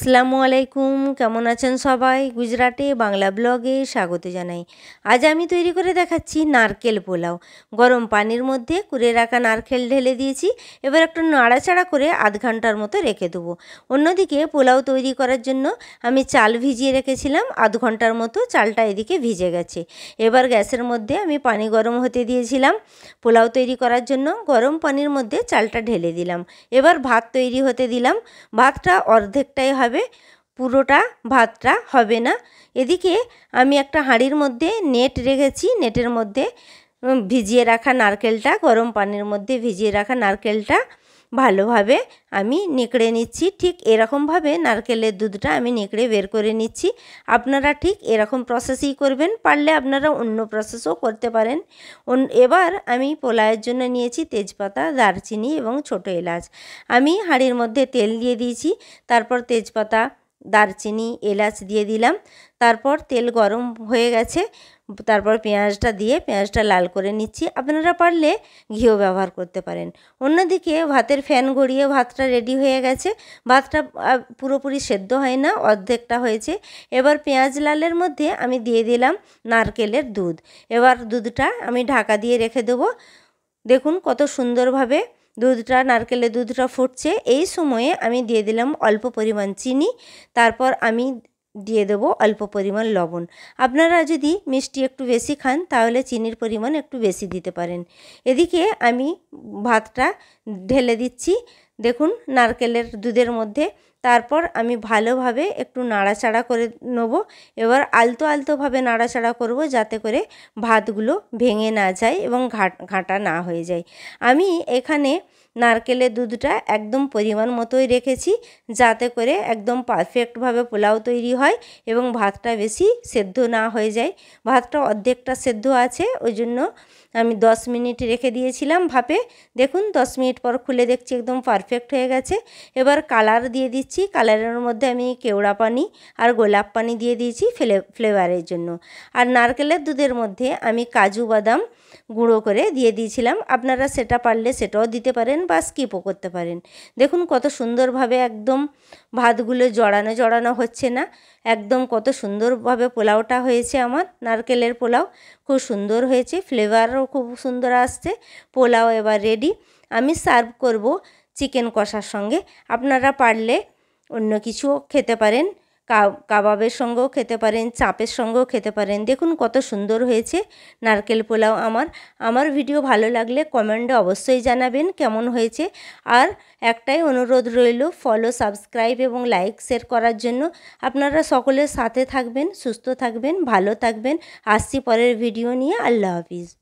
আসসালামু আলাইকুম কেমন আছেন সবাই গুজরাটে বাংলা ব্লগে স্বাগত জানাই আজ আমি তৈরি করে দেখাচ্ছি নারকেল পোলাও গরম পানির মধ্যে কুড়ে রাখা নারকেল ঢেলে দিয়েছি এবার একটু নাড়াচাড়া করে আধ ঘন্টার মতো রেখে দেবো অন্যদিকে পোলাও তৈরি করার জন্য আমি চাল ভিজিয়ে রেখেছিলাম আধ ঘন্টার মতো চালটা এদিকে ভিজে গেছে এবার গ্যাসের মধ্যে আমি পানি গরম হতে দিয়েছিলাম পোলাও তৈরি করার জন্য গরম পানির মধ্যে চালটা ঢেলে দিলাম এবার ভাত তৈরি হতে দিলাম ভাতটা অর্ধেকটাই হবে হবে পুরোটা ভাতটা হবে না এদিকে আমি একটা হাঁড়ির মধ্যে নেট রেখেছি নেটের মধ্যে ভিজিয়ে রাখা নারকেলটা গরম পানির মধ্যে ভিজিয়ে রাখা নারকেলটা ভালোভাবে আমি নেকড়ে নিচ্ছি ঠিক এরকমভাবে নারকেলের দুধটা আমি নেকড়ে বের করে নিচ্ছি আপনারা ঠিক এরকম প্রসেসই করবেন পারলে আপনারা অন্য প্রসেসও করতে পারেন এবার আমি পোলায়ের জন্য নিয়েছি তেজপাতা দারচিনি এবং ছোট এলাচ আমি হাঁড়ির মধ্যে তেল দিয়ে দিয়েছি তারপর তেজপাতা দারচিনি এলাচ দিয়ে দিলাম তারপর তেল গরম হয়ে গেছে তারপর পেঁয়াজটা দিয়ে পেঁয়াজটা লাল করে নিচ্ছি আপনারা পারলে ঘিও ব্যবহার করতে পারেন অন্যদিকে ভাতের ফ্যান গড়িয়ে ভাতটা রেডি হয়ে গেছে ভাতটা পুরোপুরি সেদ্ধ হয় না অর্ধেকটা হয়েছে এবার পেঁয়াজ লালের মধ্যে আমি দিয়ে দিলাম নারকেলের দুধ এবার দুধটা আমি ঢাকা দিয়ে রেখে দেবো দেখুন কত সুন্দরভাবে দুধটা নারকেলের দুধটা ফুটছে এই সময়ে আমি দিয়ে দিলাম অল্প পরিমাণ চিনি তারপর আমি দিয়ে দেবো অল্প পরিমাণ লবণ আপনারা যদি মিষ্টি একটু বেশি খান তাহলে চিনির পরিমাণ একটু বেশি দিতে পারেন এদিকে আমি ভাতটা ঢেলে দিচ্ছি দেখুন নারকেলের দুধের মধ্যে তারপর আমি ভালোভাবে একটু নাড়াচাড়া করে নেবো এবার আলতো আলতোভাবে নাড়াচাড়া করব যাতে করে ভাতগুলো ভেঙে না যায় এবং ঘাটা না হয়ে যায় আমি এখানে নারকেলের দুধটা একদম পরিমাণ মতোই রেখেছি যাতে করে একদম পারফেক্টভাবে পোলাও তৈরি হয় এবং ভাতটা বেশি সেদ্ধ না হয়ে যায় ভাতটা অর্ধেকটা সেদ্ধ আছে ওই জন্য আমি দশ মিনিট রেখে দিয়েছিলাম ভাপে দেখুন দশ মিনিট পর খুলে দেখছি একদম পারফেক্ট হয়ে গেছে এবার কালার দিয়ে দিচ্ছি দিচ্ছি কালারের মধ্যে আমি কেওড়া পানি আর গোলাপ পানি দিয়ে দিয়েছি ফ্লে ফ্লেভারের জন্য আর নারকেলের দুধের মধ্যে আমি কাজু বাদাম গুঁড়ো করে দিয়ে দিয়েছিলাম আপনারা সেটা পারলে সেটাও দিতে পারেন বা স্কিপও করতে পারেন দেখুন কত সুন্দরভাবে একদম ভাতগুলো জড়ানো জড়ানো হচ্ছে না একদম কত সুন্দরভাবে পোলাওটা হয়েছে আমার নারকেলের পোলাও খুব সুন্দর হয়েছে ফ্লেভারও খুব সুন্দর আসছে পোলাও এবার রেডি আমি সার্ভ করব চিকেন কষার সঙ্গে আপনারা পারলে অন্য কিছুও খেতে পারেন কাবাবের সঙ্গেও খেতে পারেন চাপের সঙ্গেও খেতে পারেন দেখুন কত সুন্দর হয়েছে নারকেল পোলাও আমার আমার ভিডিও ভালো লাগলে কমেন্টে অবশ্যই জানাবেন কেমন হয়েছে আর একটাই অনুরোধ রইল ফলো সাবস্ক্রাইব এবং লাইক শেয়ার করার জন্য আপনারা সকলের সাথে থাকবেন সুস্থ থাকবেন ভালো থাকবেন আসছি পরের ভিডিও নিয়ে আল্লাহ হাফিজ